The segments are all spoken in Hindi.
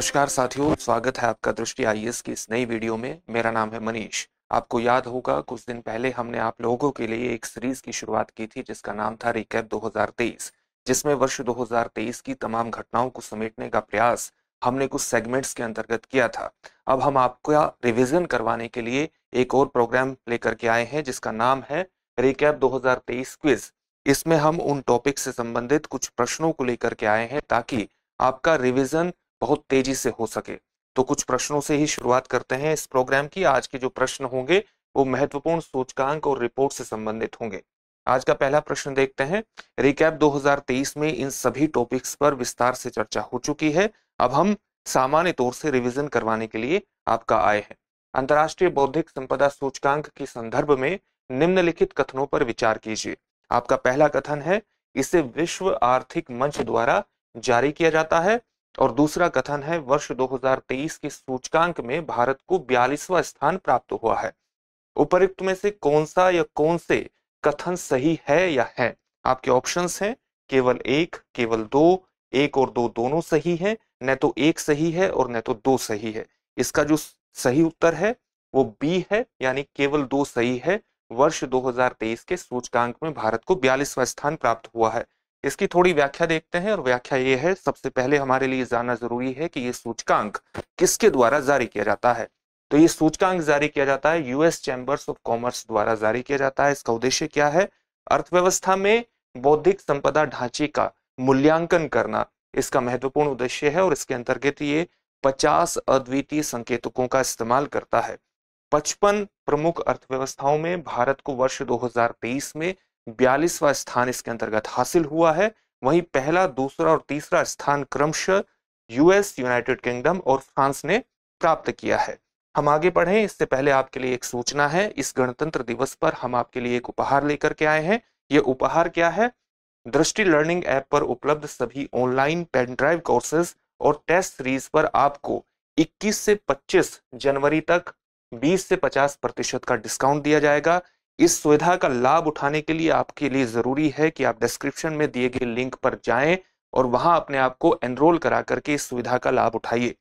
नमस्कार साथियों स्वागत है आपका दृष्टि आईएएस की इस नई वीडियो में मेरा नाम है मनीष आपको याद होगा कुछ दिन पहले हमने आप लोगों के लिए एक सीरीज की शुरुआत की थी जिसका नाम था रिकैप 2023 जिसमें वर्ष 2023 की तमाम घटनाओं को समेटने का प्रयास हमने कुछ सेगमेंट्स के अंतर्गत किया था अब हम आपका रिविजन करवाने के लिए एक और प्रोग्राम लेकर के आए हैं जिसका नाम है रिकैप दो क्विज इसमें हम उन टॉपिक से संबंधित कुछ प्रश्नों को लेकर के आए हैं ताकि आपका रिविजन बहुत तेजी से हो सके तो कुछ प्रश्नों से ही शुरुआत करते हैं इस प्रोग्राम की आज के जो प्रश्न होंगे वो महत्वपूर्ण सूचकांक और रिपोर्ट से संबंधित होंगे आज का पहला प्रश्न देखते हैं रिकैप 2023 में इन सभी टॉपिक्स पर विस्तार से चर्चा हो चुकी है अब हम सामान्य तौर से रिवीजन करवाने के लिए आपका आए हैं अंतर्राष्ट्रीय बौद्धिक संपदा सूचकांक के संदर्भ में निम्नलिखित कथनों पर विचार कीजिए आपका पहला कथन है इसे विश्व आर्थिक मंच द्वारा जारी किया जाता है और दूसरा कथन है वर्ष 2023 के सूचकांक में भारत को बयालीसवा स्थान प्राप्त हुआ है उपरुक्त में से कौन सा या कौन से कथन सही है या है आपके ऑप्शंस हैं केवल एक केवल दो एक और दो दोनों सही है न तो एक सही है और न तो दो सही है इसका जो सही उत्तर है वो बी है यानी केवल दो सही है वर्ष 2023 के सूचकांक में भारत को बयालीसवा स्थान प्राप्त हुआ है इसकी थोड़ी व्याख्या देखते हैं और व्याख्या ये है सबसे पहले हमारे लिए जानना जरूरी है कि ये सूचकांक किसके द्वारा जारी किया जाता है तो ये सूचकांक जारी किया जाता है यूएस चैम्बर्स ऑफ कॉमर्स द्वारा जारी किया जाता है इसका उद्देश्य क्या है अर्थव्यवस्था में बौद्धिक संपदा ढांचे का मूल्यांकन करना इसका महत्वपूर्ण उद्देश्य है और इसके अंतर्गत ये 50 अद्वितीय संकेतकों का इस्तेमाल करता है 55 प्रमुख अर्थव्यवस्थाओं में भारत को वर्ष 2023 में बयालीसवा स्थान इसके अंतर्गत हासिल हुआ है वहीं पहला दूसरा और तीसरा स्थान क्रमश यूएस यूनाइटेड किंगडम और फ्रांस ने प्राप्त किया है हम आगे बढ़े इससे पहले आपके लिए एक सूचना है इस गणतंत्र दिवस पर हम आपके लिए एक उपहार लेकर के आए हैं ये उपहार क्या है दृष्टि लर्निंग ऐप पर उपलब्ध सभी ऑनलाइन पेन ड्राइव कोर्सेज और टेस्ट सीरीज पर आपको 21 से 25 जनवरी तक 20 से 50 प्रतिशत का डिस्काउंट दिया जाएगा इस सुविधा का लाभ उठाने के लिए आपके लिए ज़रूरी है कि आप डिस्क्रिप्शन में दिए गए लिंक पर जाएं और वहां अपने आप को एनरोल करा करके इस सुविधा का लाभ उठाइए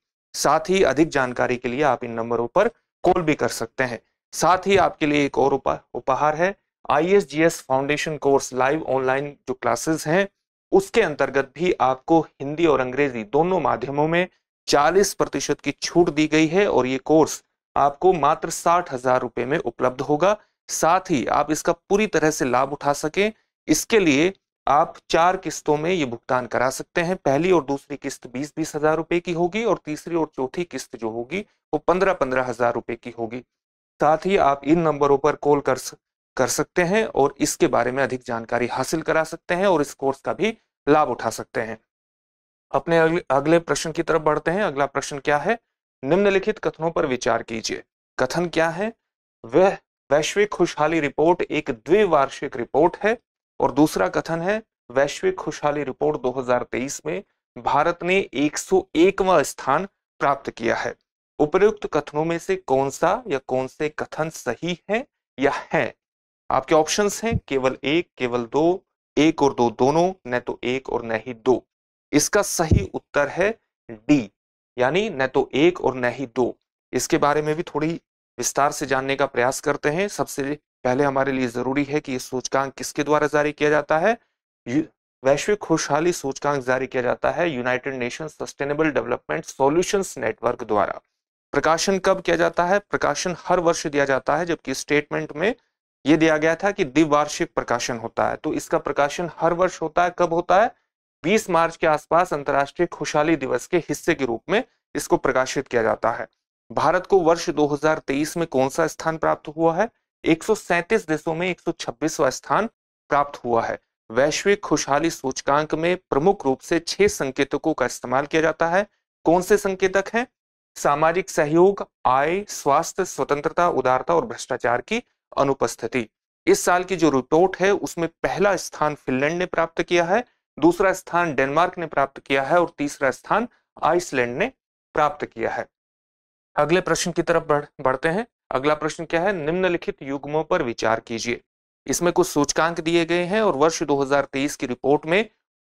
साथ ही अधिक जानकारी के लिए आप इन नंबरों पर कॉल भी कर सकते हैं साथ ही आपके लिए एक और उपा, उपहार है S foundation course live online जो क्लासेस हैं उसके अंतर्गत भी आपको हिंदी और अंग्रेजी दोनों माध्यमों में 40 प्रतिशत की छूट दी गई है और ये कोर्स आपको मात्र साठ हजार रुपये में उपलब्ध होगा साथ ही आप इसका पूरी तरह से लाभ उठा सकें इसके लिए आप चार किस्तों में ये भुगतान करा सकते हैं पहली और दूसरी किस्त बीस बीस हजार रुपए की होगी और तीसरी और चौथी किस्त जो होगी वो पंद्रह पंद्रह हजार रुपए की होगी साथ ही आप इन नंबरों पर कॉल कर कर सकते हैं और इसके बारे में अधिक जानकारी हासिल करा सकते हैं और इस कोर्स का भी लाभ उठा सकते हैं अपने अगले, अगले प्रश्न की तरफ बढ़ते हैं अगला प्रश्न क्या है निम्नलिखित कथनों पर विचार कीजिए कथन क्या है वह वैश्विक खुशहाली रिपोर्ट एक द्विवार्षिक रिपोर्ट है और दूसरा कथन है वैश्विक खुशहाली रिपोर्ट 2023 में भारत ने 101वां स्थान प्राप्त किया है उपयुक्त कथनों में से कौन सा या कौन से कथन सही है या है आपके ऑप्शंस हैं केवल एक केवल दो एक और दो दोनों न तो एक और न ही दो इसका सही उत्तर है डी यानी न तो एक और न ही दो इसके बारे में भी थोड़ी विस्तार से जानने का प्रयास करते हैं सबसे पहले हमारे लिए जरूरी है कि ये सूचकांक किसके द्वारा जारी किया जाता है वैश्विक खुशहाली सूचकांक जारी किया जाता है united nation sustainable development solutions network द्वारा प्रकाशन कब किया जाता है प्रकाशन हर वर्ष दिया जाता है जबकि स्टेटमेंट में यह दिया गया था कि द्विवार्षिक प्रकाशन होता है तो इसका प्रकाशन हर वर्ष होता है कब होता है 20 मार्च के आसपास अंतर्राष्ट्रीय खुशहाली दिवस के हिस्से के रूप में इसको प्रकाशित किया जाता है भारत को वर्ष 2023 में कौन सा स्थान प्राप्त हुआ है 137 देशों में 126वां स्थान प्राप्त हुआ है वैश्विक खुशहाली सूचकांक में प्रमुख रूप से छह संकेतकों का इस्तेमाल किया जाता है कौन से संकेतक हैं सामाजिक सहयोग आय स्वास्थ्य स्वतंत्रता उदारता और भ्रष्टाचार की अनुपस्थिति इस साल की जो रिपोर्ट है उसमें पहला स्थान फिनलैंड ने प्राप्त किया है दूसरा स्थान डेनमार्क ने प्राप्त किया है और तीसरा स्थान आइसलैंड ने प्राप्त किया है अगले प्रश्न की तरफ बढ़, बढ़ते हैं अगला प्रश्न क्या है निम्नलिखित युग्मों पर विचार कीजिए इसमें कुछ सूचकांक दिए गए हैं और वर्ष 2023 की रिपोर्ट में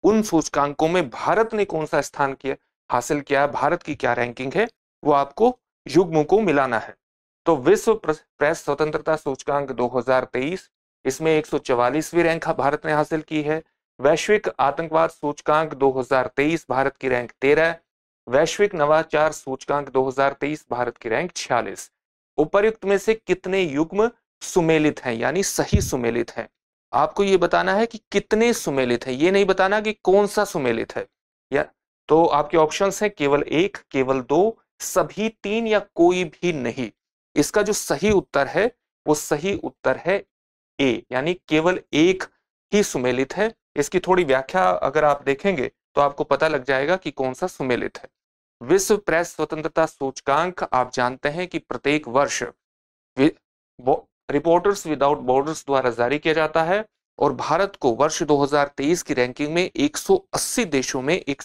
उन सूचकांकों में भारत ने कौन सा स्थान किया हासिल किया है भारत की क्या रैंकिंग है वो आपको युग्मों को मिलाना है तो विश्व प्रेस स्वतंत्रता सूचकांक 2023 इसमें 144वीं रैंक भारत ने हासिल की है वैश्विक आतंकवाद सूचकांक 2023 भारत की रैंक 13 वैश्विक नवाचार सूचकांक 2023 भारत की रैंक 46 उपर्युक्त में से कितने युग्म सुमेलित हैं यानी सही सुमेलित हैं आपको ये बताना है कि कितने सुमेलित हैं ये नहीं बताना कि कौन सा सुमेलित है या तो आपके ऑप्शंस हैं केवल एक केवल दो सभी तीन या कोई भी नहीं इसका जो सही उत्तर है वो सही उत्तर है ए यानी केवल एक ही सुमेलित है इसकी थोड़ी व्याख्या अगर आप देखेंगे तो आपको पता लग जाएगा कि कौन सा सुमेलित है विश्व प्रेस स्वतंत्रता सूचकांक आप जानते हैं कि प्रत्येक वर्ष रिपोर्टर्स विदाउट बॉर्डर्स द्वारा जारी किया जाता है और भारत को वर्ष 2023 की रैंकिंग में 180 देशों में एक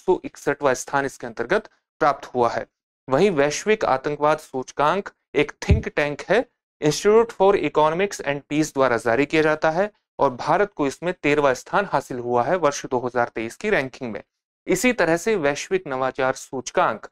स्थान इसके अंतर्गत प्राप्त हुआ है वहीं वैश्विक आतंकवाद सूचकांक एक थिंक टैंक है institute for economics and peace द्वारा जारी किया जाता है और भारत को इसमें तेरवा स्थान हासिल हुआ है वर्ष 2023 की रैंकिंग में इसी तरह से वैश्विक नवाचार सूचकांक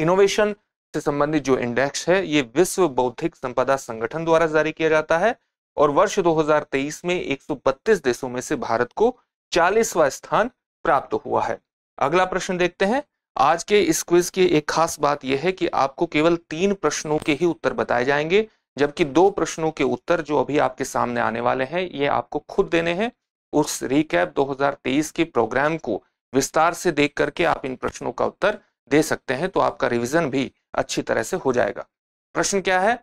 इनोवेशन से संबंधित जो इंडेक्स है ये विश्व बौद्धिक संपदा संगठन द्वारा जारी किया जाता है और वर्ष 2023 में 132 देशों में से भारत को चालीसवा स्थान प्राप्त हुआ है अगला प्रश्न देखते हैं आज के इस क्विज की एक खास बात यह है कि आपको केवल तीन प्रश्नों के ही उत्तर बताए जाएंगे जबकि दो प्रश्नों के उत्तर जो अभी आपके सामने आने वाले हैं ये आपको खुद देने हैं उस रिकैप 2023 के प्रोग्राम को विस्तार से देख करके आप इन प्रश्नों का उत्तर दे सकते हैं तो आपका रिविजन भी अच्छी तरह से हो जाएगा प्रश्न क्या है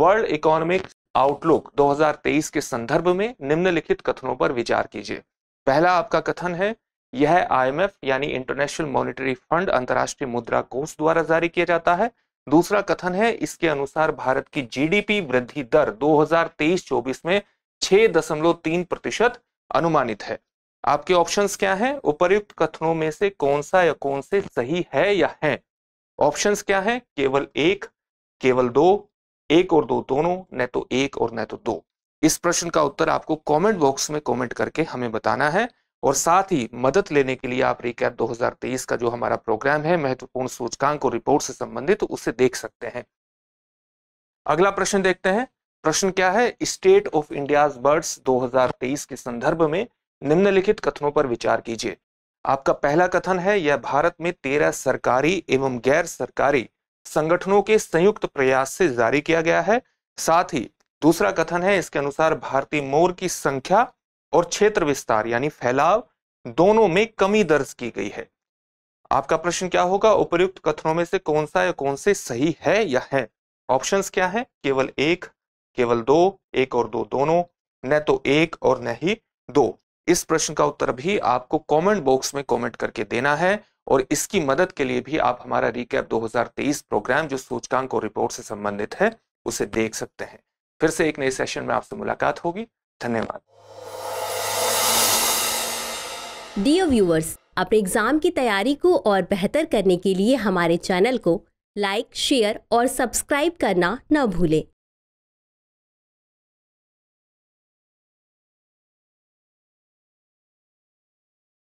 वर्ल्ड इकोनॉमिक आउटलुक 2023 के संदर्भ में निम्नलिखित कथनों पर विचार कीजिए पहला आपका कथन है यह आईएमएफ यानी इंटरनेशनल मॉनेटरी फंड अंतर्राष्ट्रीय मुद्रा कोष द्वारा जारी किया जाता है दूसरा कथन है इसके अनुसार भारत की जीडीपी वृद्धि दर 2023-24 में 6.3 प्रतिशत अनुमानित है आपके ऑप्शंस क्या हैं उपर्युक्त कथनों में से कौन सा या कौन से सही है या है ऑप्शंस क्या है केवल एक केवल दो एक और दो दोनों न तो एक और न तो दो इस प्रश्न का उत्तर आपको कमेंट बॉक्स में कमेंट करके हमें बताना है और साथ ही मदद लेने के लिए आप रिकैप 2023 का जो हमारा प्रोग्राम है महत्वपूर्ण सूचकांक और रिपोर्ट से संबंधित तो उसे देख सकते हैं अगला प्रश्न देखते हैं प्रश्न क्या है स्टेट ऑफ इंडिया बर्ड्स 2023 के संदर्भ में निम्नलिखित कथनों पर विचार कीजिए आपका पहला कथन है यह भारत में तेरह सरकारी एवं गैर सरकारी संगठनों के संयुक्त प्रयास से जारी किया गया है साथ ही दूसरा कथन है इसके अनुसार भारतीय मोर की संख्या और क्षेत्र विस्तार यानी फैलाव दोनों में कमी दर्ज की गई है आपका प्रश्न क्या होगा उपयुक्त कथनों में से कौन सा या कौन से सही है या है ऑप्शन क्या है केवल एक केवल दो एक और दो दोनों न तो एक और न ही दो इस प्रश्न का उत्तर भी आपको कमेंट बॉक्स में कमेंट करके देना है और इसकी मदद के लिए भी आप हमारा रिकैप 2023 प्रोग्राम जो सूचकांक और रिपोर्ट से संबंधित है उसे देख सकते हैं फिर से एक नए सेशन में आपसे मुलाकात होगी धन्यवाद डियर व्यूवर्स अपने एग्जाम की तैयारी को और बेहतर करने के लिए हमारे चैनल को लाइक शेयर और सब्सक्राइब करना न भूलें